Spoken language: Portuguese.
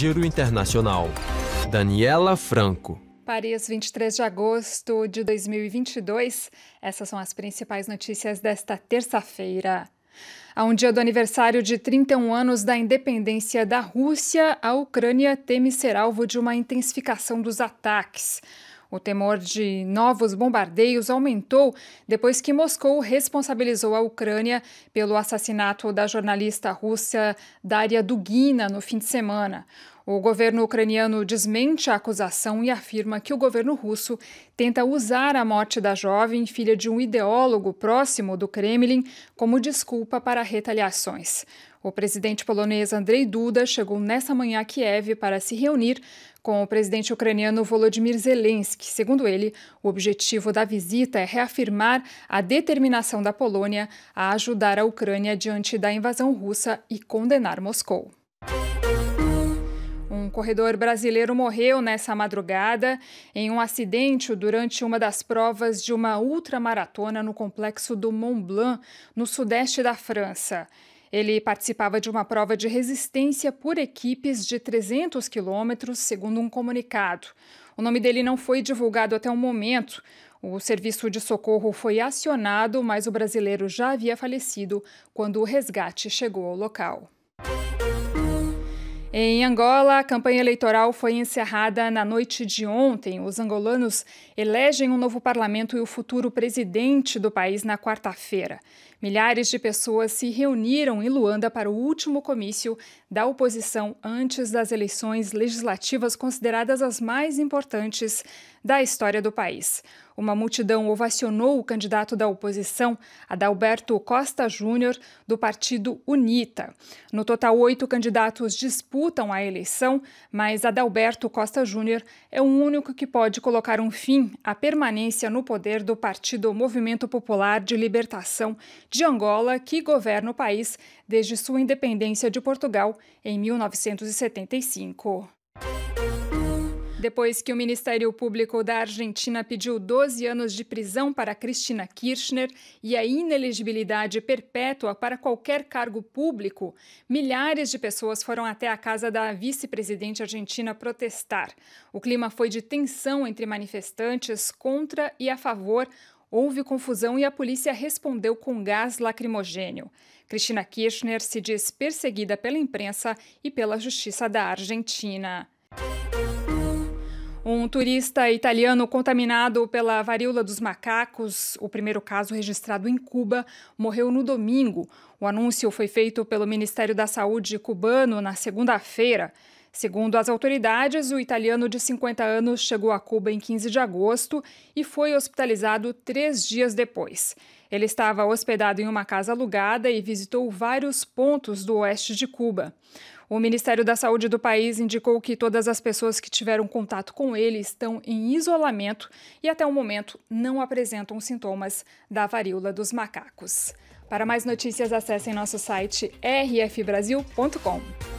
Giro Internacional. Daniela Franco. Paris, 23 de agosto de 2022. Essas são as principais notícias desta terça-feira. A um dia do aniversário de 31 anos da independência da Rússia, a Ucrânia teme ser alvo de uma intensificação dos ataques. O temor de novos bombardeios aumentou depois que Moscou responsabilizou a Ucrânia pelo assassinato da jornalista russa Daria Dugina no fim de semana. O governo ucraniano desmente a acusação e afirma que o governo russo tenta usar a morte da jovem, filha de um ideólogo próximo do Kremlin, como desculpa para retaliações. O presidente polonês Andrei Duda chegou nesta manhã a Kiev para se reunir com o presidente ucraniano Volodymyr Zelensky. Segundo ele, o objetivo da visita é reafirmar a determinação da Polônia a ajudar a Ucrânia diante da invasão russa e condenar Moscou. Um corredor brasileiro morreu nessa madrugada em um acidente durante uma das provas de uma ultramaratona no complexo do Mont Blanc, no sudeste da França. Ele participava de uma prova de resistência por equipes de 300 quilômetros, segundo um comunicado. O nome dele não foi divulgado até o momento. O serviço de socorro foi acionado, mas o brasileiro já havia falecido quando o resgate chegou ao local. Em Angola, a campanha eleitoral foi encerrada na noite de ontem. Os angolanos elegem o um novo parlamento e o futuro presidente do país na quarta-feira. Milhares de pessoas se reuniram em Luanda para o último comício da oposição antes das eleições legislativas consideradas as mais importantes da história do país. Uma multidão ovacionou o candidato da oposição, Adalberto Costa Júnior, do partido UNITA. No total, oito candidatos disputam a eleição, mas Adalberto Costa Júnior é o único que pode colocar um fim à permanência no poder do partido Movimento Popular de Libertação de Angola, que governa o país desde sua independência de Portugal em 1975. Depois que o Ministério Público da Argentina pediu 12 anos de prisão para Cristina Kirchner e a inelegibilidade perpétua para qualquer cargo público, milhares de pessoas foram até a casa da vice-presidente argentina protestar. O clima foi de tensão entre manifestantes contra e a favor, Houve confusão e a polícia respondeu com gás lacrimogênio. Cristina Kirchner se diz perseguida pela imprensa e pela justiça da Argentina. Um turista italiano contaminado pela varíola dos macacos, o primeiro caso registrado em Cuba, morreu no domingo. O anúncio foi feito pelo Ministério da Saúde cubano na segunda-feira. Segundo as autoridades, o italiano de 50 anos chegou a Cuba em 15 de agosto e foi hospitalizado três dias depois. Ele estava hospedado em uma casa alugada e visitou vários pontos do oeste de Cuba. O Ministério da Saúde do país indicou que todas as pessoas que tiveram contato com ele estão em isolamento e, até o momento, não apresentam sintomas da varíola dos macacos. Para mais notícias, acessem nosso site rfbrasil.com.